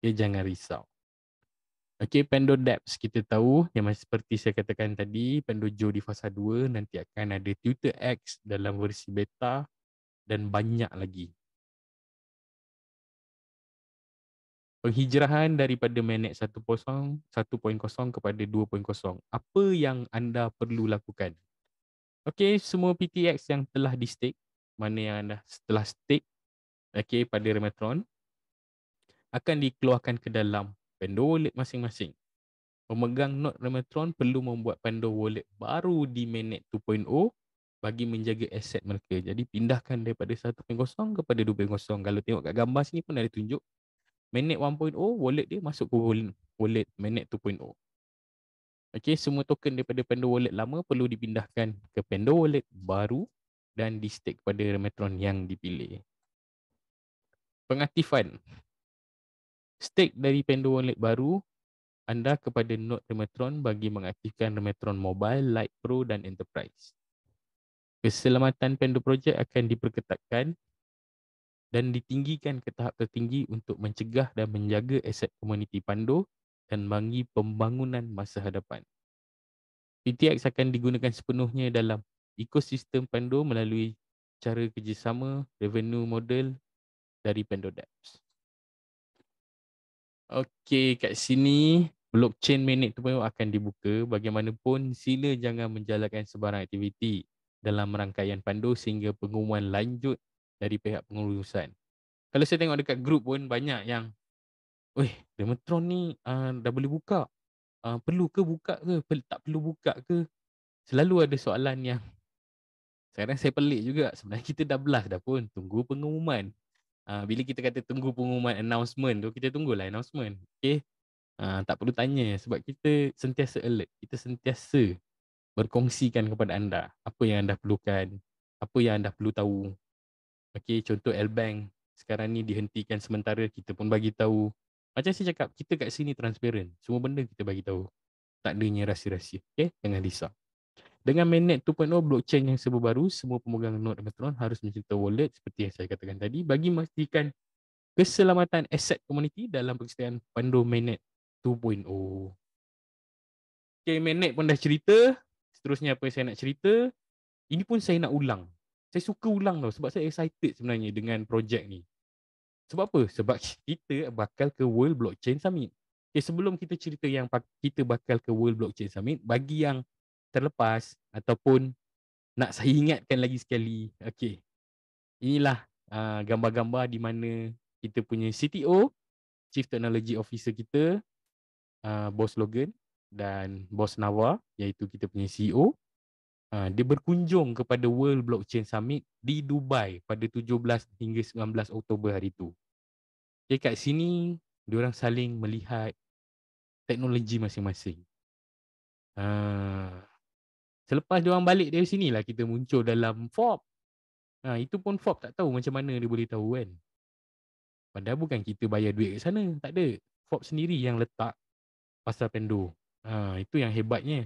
Okay, jangan risau. Okay, Pendo Dapps kita tahu yang seperti saya katakan tadi, Pendo Joe di fasa 2 nanti akan ada Twitter X dalam versi beta dan banyak lagi penghijrahan daripada menet 1.0 1.0 kepada 2.0 apa yang anda perlu lakukan okey semua PTX yang telah di stake mana yang anda setelah stake okey pada Remetron akan dikeluarkan ke dalam Pando wallet masing-masing pemegang node Remetron perlu membuat Pando wallet baru di menet 2.0 bagi menjaga aset mereka. Jadi pindahkan daripada 1.0 kepada 2.0. Kalau tengok kat gambar sini pun ada tunjuk Manet 1.0 wallet dia masuk ke wallet Manet 2.0. Okey, semua token daripada Pando wallet lama perlu dipindahkan ke Pando wallet baru dan di-stake pada Metron yang dipilih. Pengaktifan. Stake dari Pando wallet baru anda kepada node Remetron bagi mengaktifkan Remetron Mobile, Lite Pro dan Enterprise. Keselamatan Pando Project akan diperketatkan dan ditinggikan ke tahap tertinggi untuk mencegah dan menjaga aset komuniti Pando dan bagi pembangunan masa hadapan. PTX akan digunakan sepenuhnya dalam ekosistem Pando melalui cara kerjasama revenue model dari Pando Dapps. Okey, kat sini blockchain minute tu pun akan dibuka. Bagaimanapun, sila jangan menjalankan sebarang aktiviti dalam rangkaian Pando sehingga pengumuman lanjut dari pihak pengurusan. Kalau saya tengok dekat grup pun banyak yang weh, Demetron ni uh, dah boleh buka. Uh, perlu ke buka ke? Per- tak perlu buka ke? Selalu ada soalan yang sekarang saya pelik juga. Sebenarnya kita dah belas dah pun. Tunggu pengumuman. Uh, bila kita kata tunggu pengumuman announcement tu, kita tunggulah announcement. Okay? Uh, tak perlu tanya sebab kita sentiasa alert. Kita sentiasa berkongsikan kepada anda apa yang anda perlukan, apa yang anda perlu tahu Okay, contoh L Bank sekarang ni dihentikan sementara kita pun bagi tahu. Macam saya cakap, kita kat sini transparent. Semua benda kita bagi tahu. Tak adanya rahsia-rahsia. okay? Jangan Lisa. Dengan Mainnet 2.0 blockchain yang serba baru, semua pemegang node Metron harus mencipta wallet seperti yang saya katakan tadi bagi memastikan keselamatan aset komuniti dalam persediaan Pandu Mainnet 2.0. Okay, Mainnet pun dah cerita. Seterusnya apa yang saya nak cerita? Ini pun saya nak ulang saya suka ulang tau sebab saya excited sebenarnya dengan projek ni. Sebab apa? Sebab kita bakal ke World Blockchain Summit. Okay, sebelum kita cerita yang kita bakal ke World Blockchain Summit, bagi yang terlepas ataupun nak saya ingatkan lagi sekali, okay. inilah uh, gambar-gambar di mana kita punya CTO, Chief Technology Officer kita, uh, Boss Logan dan Boss Nawa iaitu kita punya CEO Ah, dia berkunjung kepada World Blockchain Summit di Dubai pada 17 hingga 19 Oktober hari itu. Okay, kat sini, orang saling melihat teknologi masing-masing. Uh, selepas diorang balik dari sini lah kita muncul dalam FOB. Ha, ah, itu pun FOB tak tahu macam mana dia boleh tahu kan. Padahal bukan kita bayar duit kat sana. Tak ada. FOB sendiri yang letak pasal pendo. Ha, itu yang hebatnya.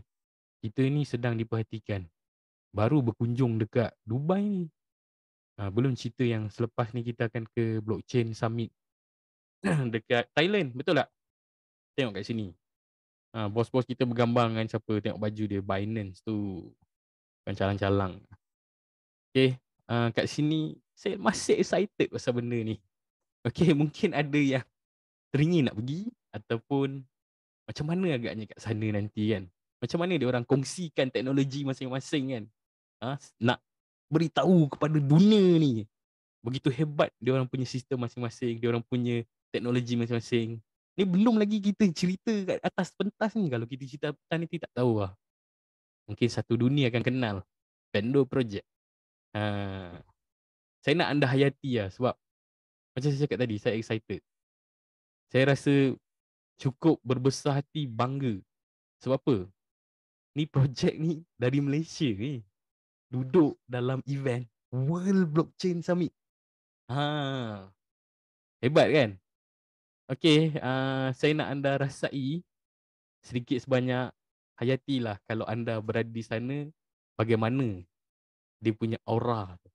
Kita ni sedang diperhatikan baru berkunjung dekat Dubai ni. Ha, belum cerita yang selepas ni kita akan ke blockchain summit dekat Thailand. Betul tak? Tengok kat sini. Ha, bos-bos kita bergambar dengan siapa tengok baju dia. Binance tu. kan calang-calang. Okay. Ha, ah, kat sini saya masih excited pasal benda ni. Okay. Mungkin ada yang teringin nak pergi. Ataupun macam mana agaknya kat sana nanti kan. Macam mana dia orang kongsikan teknologi masing-masing kan ha, nak beritahu kepada dunia ni begitu hebat dia orang punya sistem masing-masing, dia orang punya teknologi masing-masing. Ni belum lagi kita cerita kat atas pentas ni kalau kita cerita petani ni tak tahu lah. Mungkin satu dunia akan kenal Pendo Project. Ha. Saya nak anda hayati lah sebab macam saya cakap tadi, saya excited. Saya rasa cukup berbesar hati bangga. Sebab apa? Ni projek ni dari Malaysia ni. Eh duduk dalam event World Blockchain Summit. Ha. Hebat kan? Okey, uh, saya nak anda rasai sedikit sebanyak hayatilah kalau anda berada di sana bagaimana dia punya aura tu.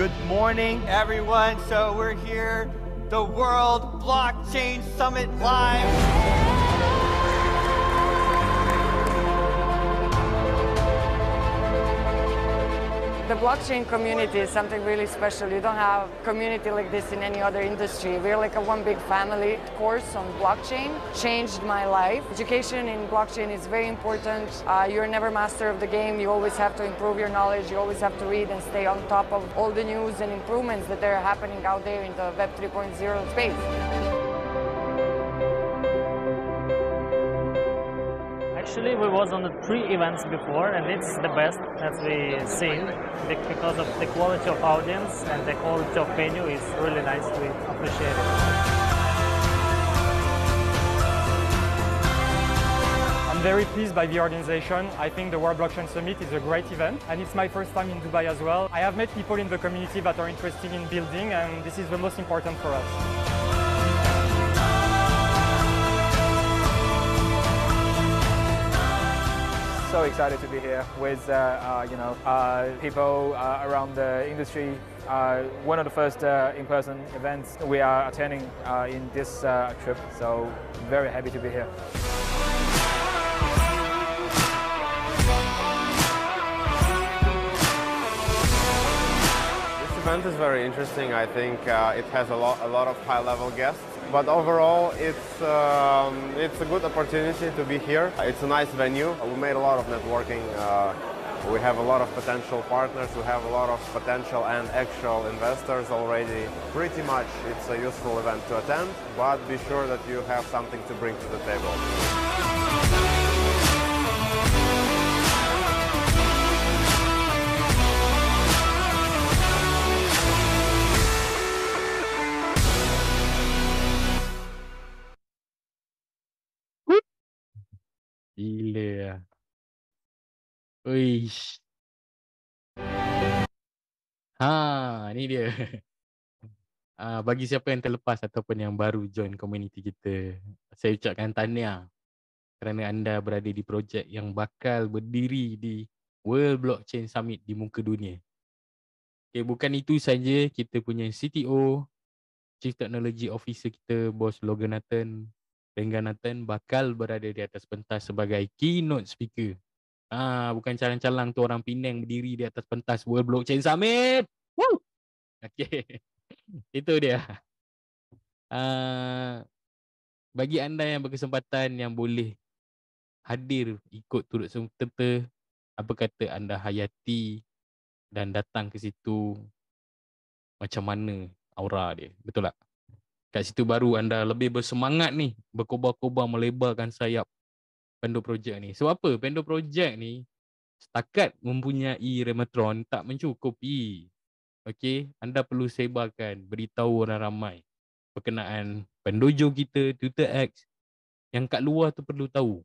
Good morning, everyone. So we're here, the World Blockchain Summit Live. The blockchain community is something really special. You don't have community like this in any other industry. We're like a one big family course on blockchain. Changed my life. Education in blockchain is very important. Uh, you're never master of the game. You always have to improve your knowledge. You always have to read and stay on top of all the news and improvements that are happening out there in the Web 3.0 space. actually we was on the three events before and it's the best that we seen because of the quality of audience and the quality of venue is really nice we appreciate it I'm very pleased by the organization. I think the World Blockchain Summit is a great event and it's my first time in Dubai as well. I have met people in the community that are interested in building and this is the most important for us. so excited to be here with uh, uh, you know uh, people around the industry. one of the first in-person events we are attending in this trip, so very happy to be here. This event is very interesting. I think uh, it has a lot, a lot of high-level guests but overall, it's, um, it's a good opportunity to be here. It's a nice venue. We made a lot of networking. Uh, we have a lot of potential partners. We have a lot of potential and actual investors already. Pretty much it's a useful event to attend, but be sure that you have something to bring to the table. Uish. Ha, ni dia. Uh, bagi siapa yang terlepas ataupun yang baru join community kita, saya ucapkan tahniah kerana anda berada di projek yang bakal berdiri di World Blockchain Summit di muka dunia. Okay, bukan itu saja kita punya CTO, Chief Technology Officer kita, Bos Logan Nathan, Rengga bakal berada di atas pentas sebagai keynote speaker Ah, bukan calang-calang tu orang Penang berdiri di atas pentas World Blockchain Summit. Woo! Okay. Itu dia. Ah, bagi anda yang berkesempatan yang boleh hadir ikut turut serta apa kata anda hayati dan datang ke situ macam mana aura dia betul tak kat situ baru anda lebih bersemangat ni berkobar-kobar melebarkan sayap Pando Project ni. Sebab apa? Pando Project ni setakat mempunyai Rematron tak mencukupi. Okey, anda perlu sebarkan, beritahu orang ramai perkenaan pendojo kita, Tutor X yang kat luar tu perlu tahu.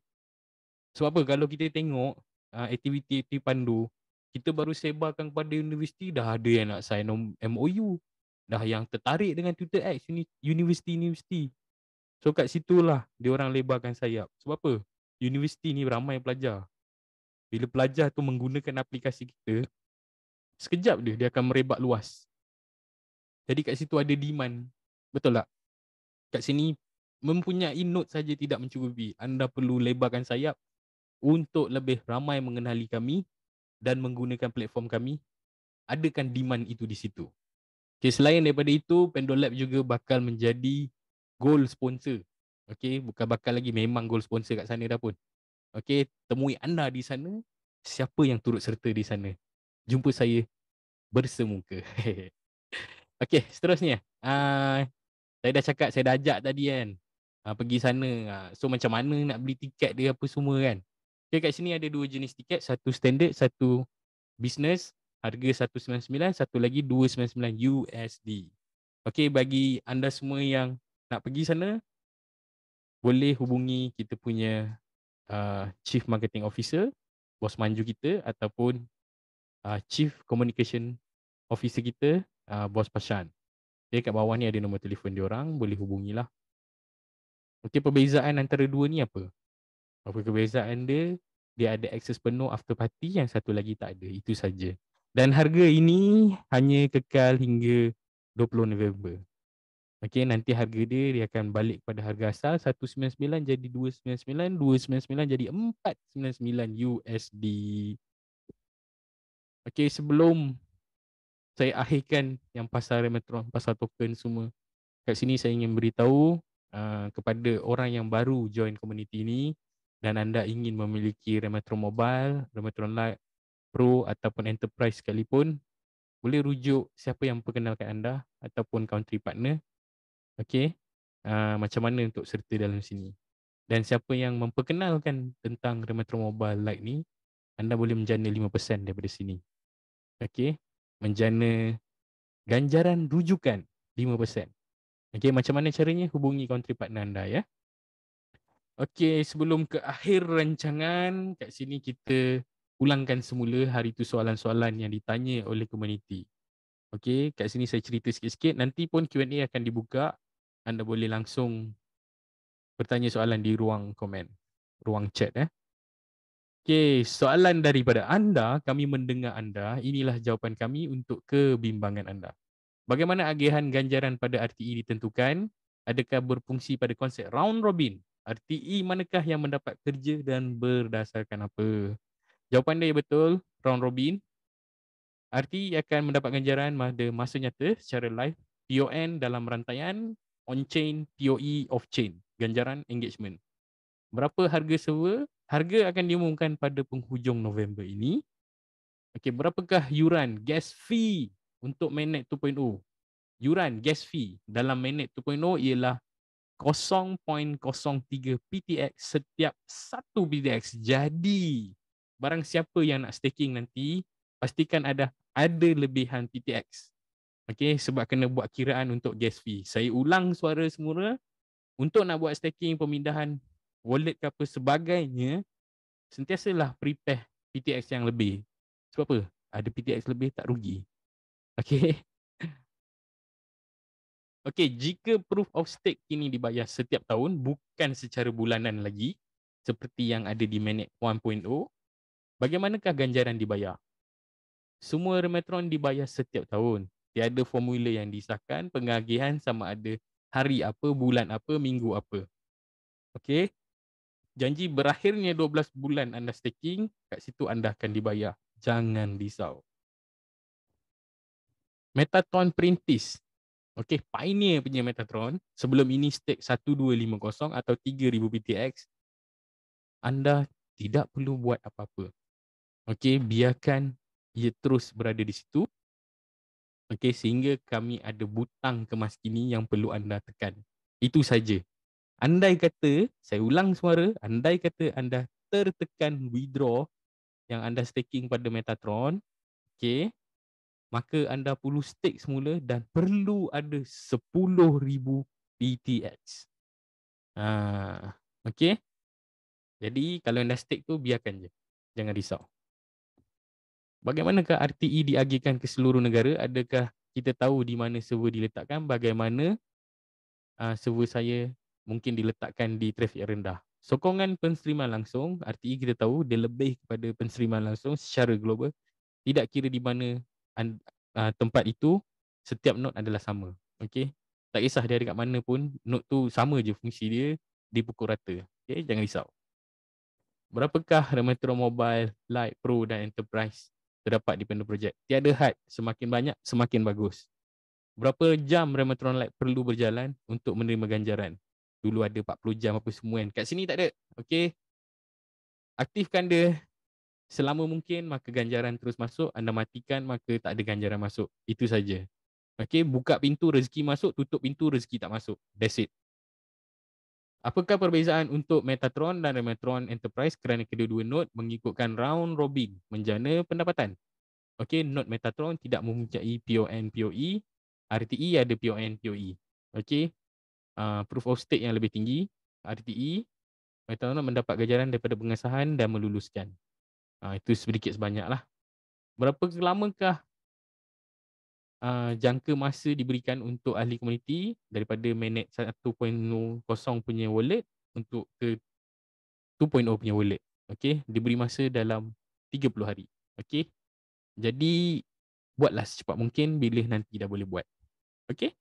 Sebab apa? Kalau kita tengok uh, ah, aktiviti-aktiviti pandu, kita baru sebarkan kepada universiti dah ada yang nak sign MOU dah yang tertarik dengan Tutor X universiti-universiti. So kat situlah diorang lebarkan sayap. Sebab apa? universiti ni ramai pelajar. Bila pelajar tu menggunakan aplikasi kita, sekejap dia dia akan merebak luas. Jadi kat situ ada demand. Betul tak? Kat sini mempunyai note saja tidak mencukupi. Anda perlu lebarkan sayap untuk lebih ramai mengenali kami dan menggunakan platform kami. Adakan demand itu di situ. Okay, selain daripada itu, Pendolab juga bakal menjadi goal sponsor Okay, bukan bakal lagi memang gol sponsor kat sana dah pun. Okay, temui anda di sana. Siapa yang turut serta di sana? Jumpa saya bersemuka. okay, seterusnya. Uh, saya dah cakap, saya dah ajak tadi kan. Uh, pergi sana. Uh, so, macam mana nak beli tiket dia apa semua kan. Okay, kat sini ada dua jenis tiket. Satu standard, satu business. Harga RM199, satu lagi RM299 USD. Okay, bagi anda semua yang nak pergi sana, boleh hubungi kita punya uh, chief marketing officer bos manju kita ataupun uh, chief communication officer kita uh, bos pasan Okay, kat bawah ni ada nombor telefon dia orang boleh hubungilah okey perbezaan antara dua ni apa apa perbezaan dia dia ada akses penuh after party yang satu lagi tak ada itu saja dan harga ini hanya kekal hingga 20 November Okay, nanti harga dia dia akan balik pada harga asal 199 jadi 299, 299 jadi 499 USD. Okay, sebelum saya akhirkan yang pasal Remetron, pasal token semua. Kat sini saya ingin beritahu uh, kepada orang yang baru join komuniti ini dan anda ingin memiliki Remetron Mobile, Remetron Lite Pro ataupun Enterprise sekalipun boleh rujuk siapa yang perkenalkan anda ataupun country partner okay, uh, ah, macam mana untuk serta dalam sini. Dan siapa yang memperkenalkan tentang Remetro Mobile Lite ni, anda boleh menjana 5% daripada sini. Okay, menjana ganjaran rujukan 5%. Okay, macam mana caranya? Hubungi country partner anda ya. Okay, sebelum ke akhir rancangan, kat sini kita ulangkan semula hari tu soalan-soalan yang ditanya oleh community. Okay, kat sini saya cerita sikit-sikit. Nanti pun Q&A akan dibuka anda boleh langsung bertanya soalan di ruang komen, ruang chat eh. Okey, soalan daripada anda, kami mendengar anda, inilah jawapan kami untuk kebimbangan anda. Bagaimana agihan ganjaran pada RTE ditentukan? Adakah berfungsi pada konsep round robin? RTE manakah yang mendapat kerja dan berdasarkan apa? Jawapan dia betul, round robin. RTE akan mendapat ganjaran pada masa nyata secara live PON dalam rantaian on-chain POE off-chain, ganjaran engagement. Berapa harga server? Harga akan diumumkan pada penghujung November ini. Okey, berapakah yuran gas fee untuk mainnet 2.0? Yuran gas fee dalam mainnet 2.0 ialah 0.03 PTX setiap 1 PTX. Jadi, barang siapa yang nak staking nanti, pastikan ada ada lebihan PTX Okay, sebab kena buat kiraan untuk gas fee. Saya ulang suara semula. Untuk nak buat staking pemindahan wallet ke apa sebagainya, sentiasalah prepare PTX yang lebih. Sebab apa? Ada PTX lebih tak rugi. Okay. Okay, jika proof of stake kini dibayar setiap tahun, bukan secara bulanan lagi, seperti yang ada di Manet 1.0, bagaimanakah ganjaran dibayar? Semua Remetron dibayar setiap tahun tiada formula yang disahkan pengagihan sama ada hari apa, bulan apa, minggu apa. Okey. Janji berakhirnya 12 bulan anda staking, kat situ anda akan dibayar. Jangan risau. Metatron Printis. Okey, pioneer punya Metatron. Sebelum ini stake 1250 atau 3000 BTX. Anda tidak perlu buat apa-apa. Okey, biarkan ia terus berada di situ. Okey sehingga kami ada butang kemas kini yang perlu anda tekan. Itu saja. Andai kata, saya ulang suara, andai kata anda tertekan withdraw yang anda staking pada Metatron, okey, maka anda perlu stake semula dan perlu ada 10,000 BTX. Ha, okey. Jadi kalau anda stake tu biarkan je. Jangan risau bagaimanakah RTE diagihkan ke seluruh negara? Adakah kita tahu di mana server diletakkan? Bagaimana uh, server saya mungkin diletakkan di trafik rendah? Sokongan penstriman langsung, RTE kita tahu dia lebih kepada penstriman langsung secara global. Tidak kira di mana uh, tempat itu, setiap node adalah sama. Okay? Tak kisah dia ada mana pun, node tu sama je fungsi dia, di dipukul rata. Okay? Jangan risau. Berapakah Remetro Mobile, Lite, Pro dan Enterprise terdapat di panel projek. Tiada had, semakin banyak, semakin bagus. Berapa jam Remetron Light perlu berjalan untuk menerima ganjaran? Dulu ada 40 jam apa semua kan. Kat sini tak ada. Okay. Aktifkan dia selama mungkin maka ganjaran terus masuk. Anda matikan maka tak ada ganjaran masuk. Itu saja. Okay. Buka pintu rezeki masuk, tutup pintu rezeki tak masuk. That's it. Apakah perbezaan untuk Metatron dan Metatron Enterprise kerana kedua-dua node mengikutkan round robin menjana pendapatan? Okey, node Metatron tidak mempunyai PON POE, RTE ada PON POE. Okey. Uh, proof of stake yang lebih tinggi, RTE Metatron mendapat ganjaran daripada pengesahan dan meluluskan. Uh, itu sedikit sebanyaklah. Berapa lamakah Ah, jangka masa diberikan untuk ahli komuniti daripada manage 1.0 punya wallet untuk ke 2.0 punya wallet. okay? diberi masa dalam 30 hari. okay? Jadi buatlah secepat mungkin bila nanti dah boleh buat. okay?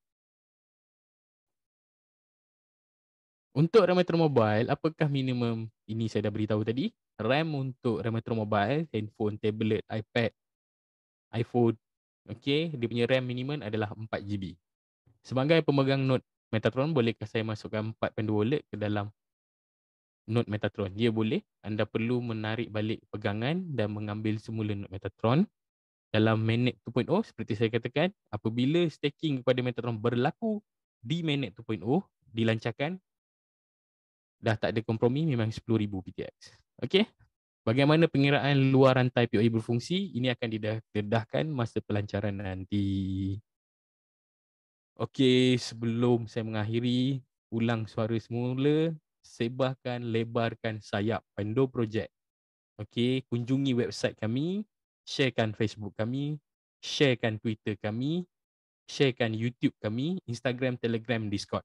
Untuk Remetro Mobile, apakah minimum ini saya dah beritahu tadi? RAM untuk Remetro Mobile, handphone, tablet, iPad, iPhone Okey, dia punya RAM minimum adalah 4GB. Sebagai pemegang node Metatron, bolehkah saya masukkan 4 pen ke dalam node Metatron? Dia boleh. Anda perlu menarik balik pegangan dan mengambil semula node Metatron. Dalam Manet 2.0, seperti saya katakan, apabila staking kepada Metatron berlaku di Manet 2.0, dilancarkan, dah tak ada kompromi, memang 10,000 PTX. Okey. Bagaimana pengiraan luar rantai POE berfungsi? Ini akan didedahkan masa pelancaran nanti. Okey, sebelum saya mengakhiri, ulang suara semula, sebahkan lebarkan sayap Pando Project. Okey, kunjungi website kami, sharekan Facebook kami, sharekan Twitter kami, sharekan YouTube kami, Instagram, Telegram, Discord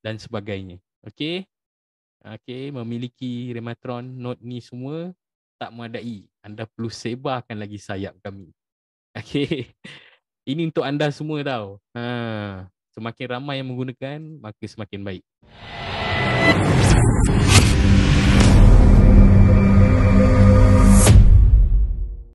dan sebagainya. Okey? Okey, memiliki Rematron, Note ni semua, tak memadai, anda perlu sebarkan lagi sayap kami. Okay. Ini untuk anda semua tau. Ha. Semakin ramai yang menggunakan, maka semakin baik.